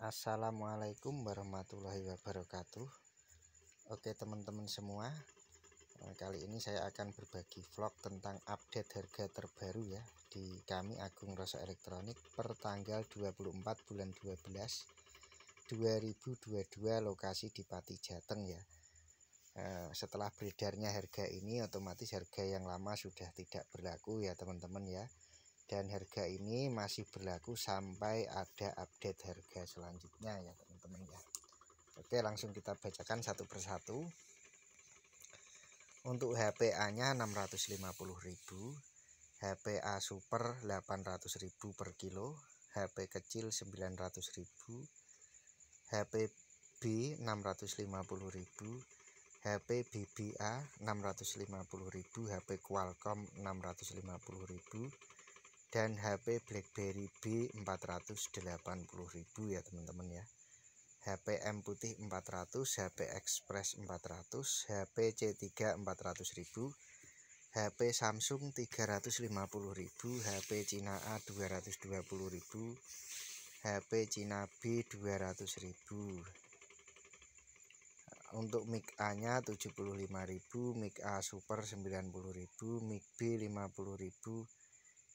Assalamualaikum warahmatullahi wabarakatuh Oke teman-teman semua eh, Kali ini saya akan berbagi vlog tentang update harga terbaru ya Di kami Agung Rasa Elektronik per tanggal 24 bulan 12 2022 lokasi di Pati Jateng ya eh, Setelah beredarnya harga ini otomatis harga yang lama sudah tidak berlaku ya teman-teman ya dan harga ini masih berlaku sampai ada update harga selanjutnya ya teman-teman ya Oke langsung kita bacakan satu persatu untuk HPA nya 650.000 HPA super 800.000 per kilo HP kecil 900.000 B 650.000 HP BBA 650.000, HP Qualcomm 650.000, dan HP BlackBerry B 480.000 ya teman-teman ya HP M putih 400 HP Express 400 HP C3 400.000 HP Samsung 350.000 HP Cina A 220.000 HP Cina B 200.000 untuk mic A nya 75.000 mic A super 90.000 mic B 50.000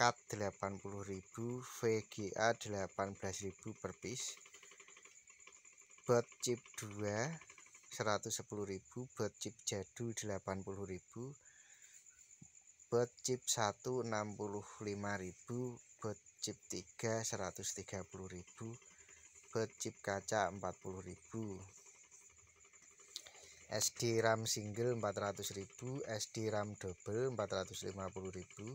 cut 80.000 VGA 18.000 per piece bot chip 2 110.000 bot chip jadu 80.000 bot chip 1 65.000 bot chip 3 130.000 bot chip kaca 40.000 SD RAM single 400.000, SD RAM double 450.000,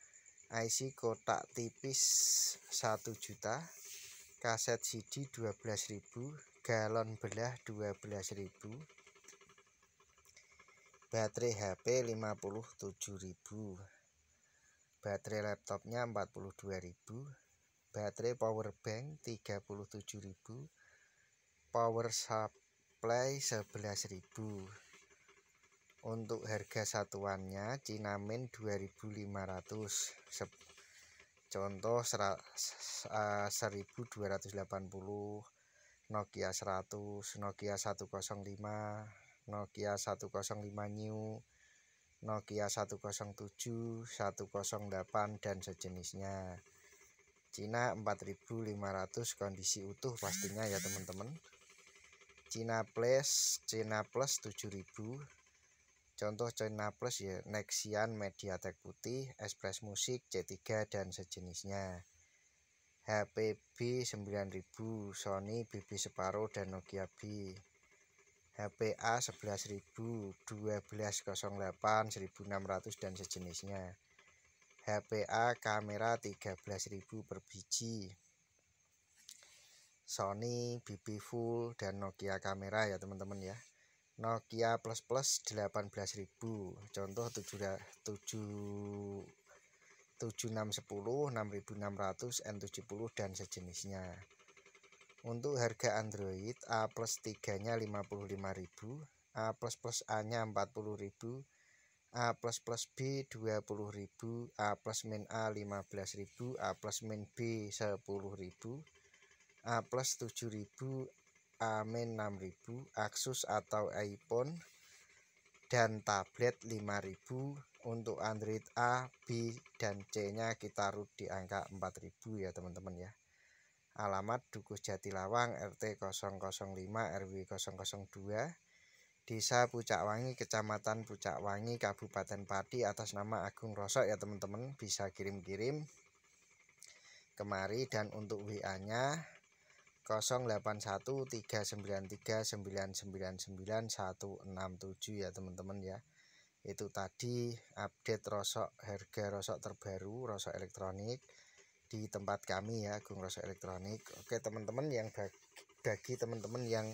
IC kotak tipis 1 juta kaset CD 12.000 galon belah 12.000 baterai HP 57.000 baterai laptopnya 42.000 baterai power bank 37.000 power supply 11.000 untuk harga satuannya Cinamin 2500 Contoh 1280 Nokia 100 Nokia 105 Nokia 105 New Nokia 107 108 dan sejenisnya Cina 4500 kondisi utuh pastinya ya teman-teman Cina Plus Cina Plus 7000 Contoh China Plus ya Nexian Mediatek Putih, Express Musik, C3 dan sejenisnya. HP B9000, Sony BB separuh dan Nokia B. HP A11000, 1208, 1600 dan sejenisnya. HP A kamera 13.000 per biji Sony BB full dan Nokia kamera ya teman-teman ya Nokia plus plus 18.000 contoh 7 7610 6600 N70 dan sejenisnya untuk harga Android A plus 3 nya 55.000 A plus plus A nya 40.000 A plus plus B 20.000 A plus min A 15.000 A plus min B 10.000 A plus 7.000 Amin 6000, Asus atau iPhone dan tablet 5000 untuk Android A, B dan C-nya kita root di angka 4000 ya teman-teman ya. Alamat Dukus Jatilawang RT 005 RW 002 Desa Pucakwangi, Kecamatan Pucakwangi, Kabupaten Pati atas nama Agung Rosok ya teman-teman bisa kirim-kirim kemari dan untuk WA-nya 081393999167 ya teman-teman ya itu tadi update rosok harga rosok terbaru rosok elektronik di tempat kami ya Agung Rosok Elektronik oke teman-teman yang bagi, bagi teman-teman yang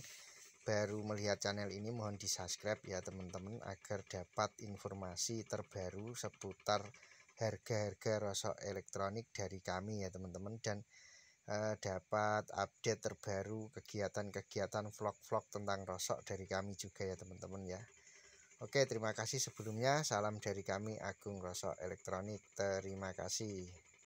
baru melihat channel ini mohon di subscribe ya teman-teman agar dapat informasi terbaru seputar harga-harga rosok elektronik dari kami ya teman-teman dan Eh, dapat update terbaru kegiatan-kegiatan vlog-vlog tentang rosok dari kami juga ya teman-teman ya Oke terima kasih sebelumnya salam dari kami Agung Rosok Elektronik terima kasih